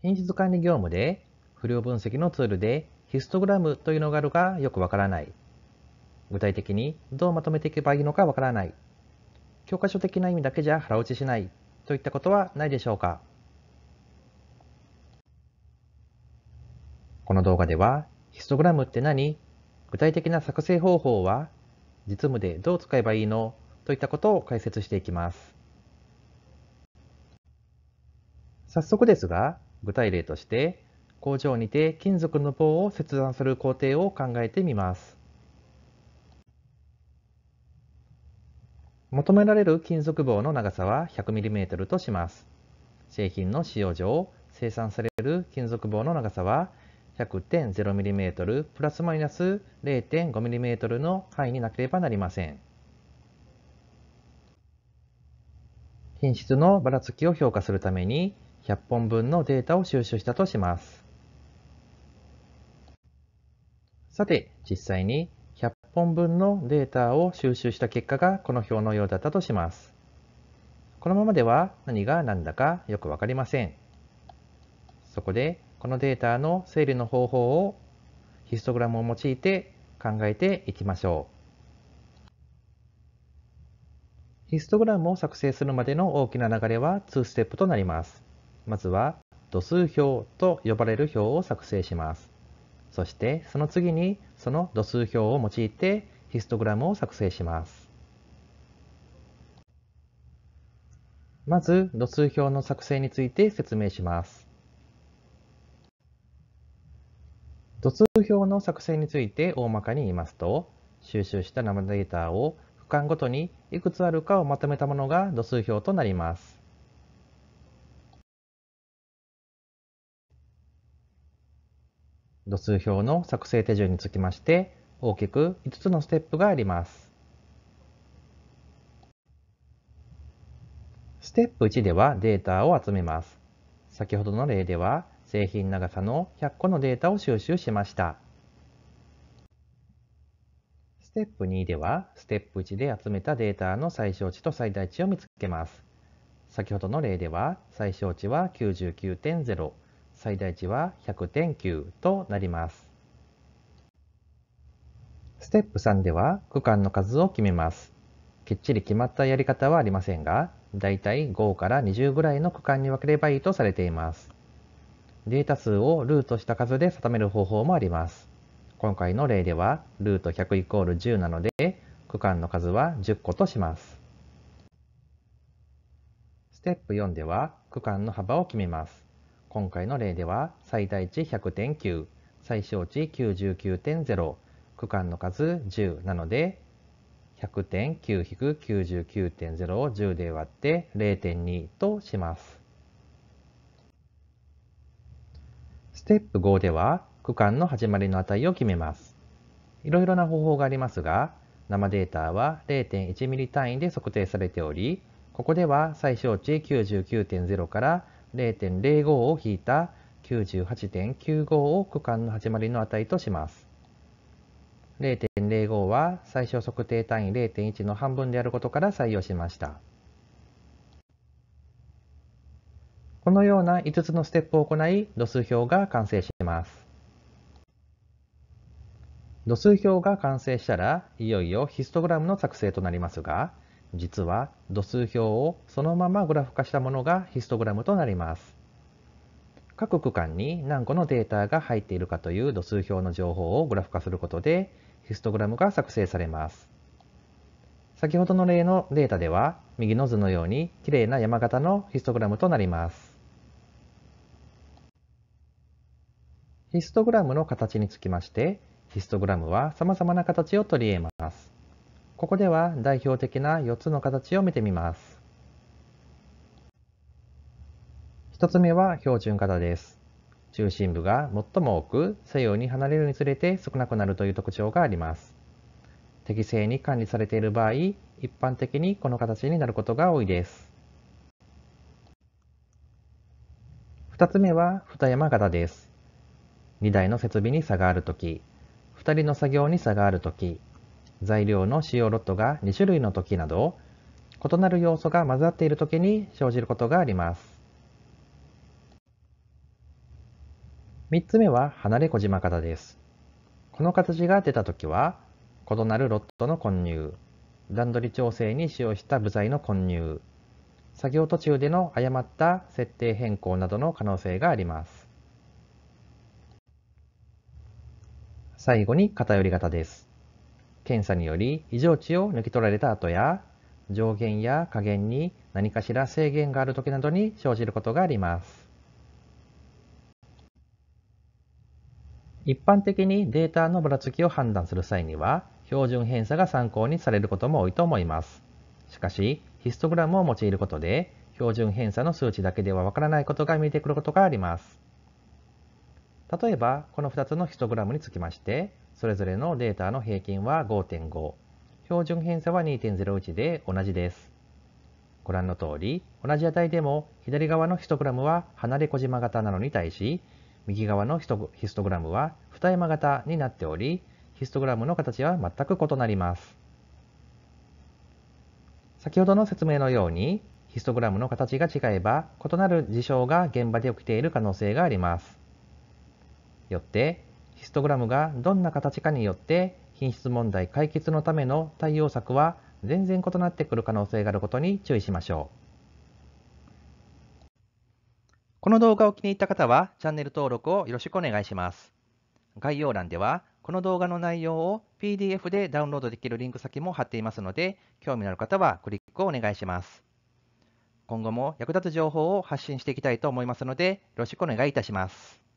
品質管理業務で、不良分析のツールで、ヒストグラムというのがあるがよくわからない。具体的にどうまとめていけばいいのかわからない。教科書的な意味だけじゃ腹落ちしない。といったことはないでしょうかこの動画では、ヒストグラムって何具体的な作成方法は実務でどう使えばいいのといったことを解説していきます。早速ですが、具体例として工場にて金属の棒を切断する工程を考えてみます求められる金属棒の長さは 100mm とします製品の使用上生産される金属棒の長さは 100.0mm プラスマイナス 0.5mm の範囲になければなりません品質のばらつきを評価するために100本分のデータを収集したとします。さて、実際に100本分のデータを収集した結果がこの表のようだったとします。このままでは何が何だかよくわかりません。そこで、このデータの整理の方法をヒストグラムを用いて考えていきましょう。ヒストグラムを作成するまでの大きな流れは2ステップとなります。まずは度数表と呼ばれる表を作成します。そしてその次にその度数表を用いてヒストグラムを作成します。まず度数表の作成について説明します。度数表の作成について大まかに言いますと、収集した生データを区間ごとにいくつあるかをまとめたものが度数表となります。度数表の作成手順につきまして大きく5つのステップがあります。ステップ1ではデータを集めます。先ほどの例では製品長さの100個のデータを収集しました。ステップ2ではステップ1で集めたデータの最小値と最大値を見つけます。先ほどの例では最小値は99.0最大値は100.9となります。ステップ3では区間の数を決めます。きっちり決まったやり方はありませんが、だいたい5から20ぐらいの区間に分ければいいとされています。データ数をルートした数で定める方法もあります。今回の例では、ルート100イコール10なので、区間の数は10個とします。ステップ4では、区間の幅を決めます。今回の例では最大値100.9最小値99.0区間の数10なので100.9-99.0を10で割って0.2とします。ステップ5では区間の始まりの値を決めます。いろいろな方法がありますが、生データは 0.1mm 単位で測定されており、ここでは最小値99.0から0.05を引いた98.95を区間の始まりの値とします。0.05は最小測定単位0.1の半分であることから採用しました。このような5つのステップを行い、度数表が完成します。度数表が完成したら、いよいよヒストグラムの作成となりますが、実は度数表をそのままグラフ化したものがヒストグラムとなります。各区間に何個のデータが入っているかという度数表の情報をグラフ化することでヒストグラムが作成されます。先ほどの例のデータでは右の図のようにきれいな山形のヒストグラムとなります。ヒストグラムの形につきましてヒストグラムは様々な形を取り得ます。ここでは代表的な4つの形を見てみます。1つ目は標準型です。中心部が最も多く左右に離れるにつれて少なくなるという特徴があります。適正に管理されている場合、一般的にこの形になることが多いです。2つ目は二山型です。2台の設備に差があるとき、2人の作業に差があるとき、材料の使用ロットが2種類の時など異なる要素が混ざっている時に生じることがあります3つ目は離れ小島型ですこの形が出た時は異なるロットの混入段取り調整に使用した部材の混入作業途中での誤った設定変更などの可能性があります最後に偏り型です検査により異常値を抜き取られた後や上限や下限に何かしら制限がある時などに生じることがあります。一般的にデータのばらつきを判断する際には標準偏差が参考にされることも多いと思います。しかしヒストグラムを用いることで標準偏差の数値だけではわからないことが見えてくることがあります。例えばこの2つのヒストグラムにつきましてそれぞれのデータの平均は5.5、標準偏差は2.01で同じです。ご覧の通り、同じ値でも左側のヒストグラムは離れ小島型なのに対し、右側のヒストグラムは二重間型になっており、ヒストグラムの形は全く異なります。先ほどの説明のように、ヒストグラムの形が違えば異なる事象が現場で起きている可能性があります。よってヒストグラムがどんな形かによって品質問題解決のための対応策は全然異なってくる可能性があることに注意しましょう。この動画を気に入った方はチャンネル登録をよろしくお願いします。概要欄ではこの動画の内容を PDF でダウンロードできるリンク先も貼っていますので、興味のある方はクリックをお願いします。今後も役立つ情報を発信していきたいと思いますので、よろしくお願いいたします。